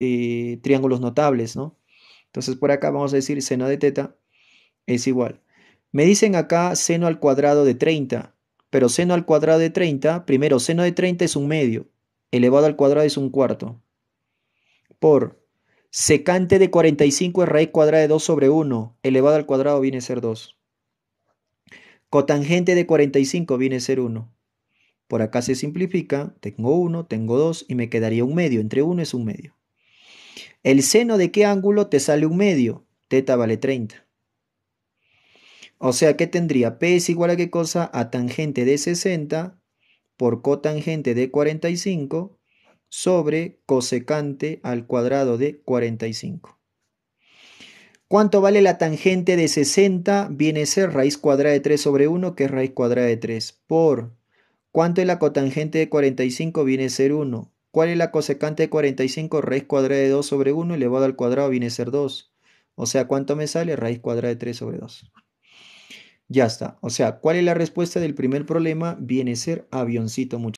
Eh, triángulos notables, ¿no? Entonces por acá vamos a decir seno de teta es igual. Me dicen acá seno al cuadrado de 30, pero seno al cuadrado de 30, primero seno de 30 es un medio, elevado al cuadrado es un cuarto, por secante de 45 es raíz cuadrada de 2 sobre 1, elevado al cuadrado viene a ser 2. Cotangente de 45 viene a ser 1. Por acá se simplifica, tengo 1, tengo 2 y me quedaría un medio, entre 1 es un medio. ¿El seno de qué ángulo te sale un medio? Teta vale 30. O sea ¿qué tendría P es igual a qué cosa? A tangente de 60 por cotangente de 45 sobre cosecante al cuadrado de 45. ¿Cuánto vale la tangente de 60? Viene a ser raíz cuadrada de 3 sobre 1, que es raíz cuadrada de 3, por ¿cuánto es la cotangente de 45? Viene a ser 1, ¿Cuál es la cosecante de 45 raíz cuadrada de 2 sobre 1 elevado al cuadrado viene a ser 2. O sea, ¿cuánto me sale? Raíz cuadrada de 3 sobre 2. Ya está. O sea, ¿cuál es la respuesta del primer problema? Viene a ser avioncito mucho.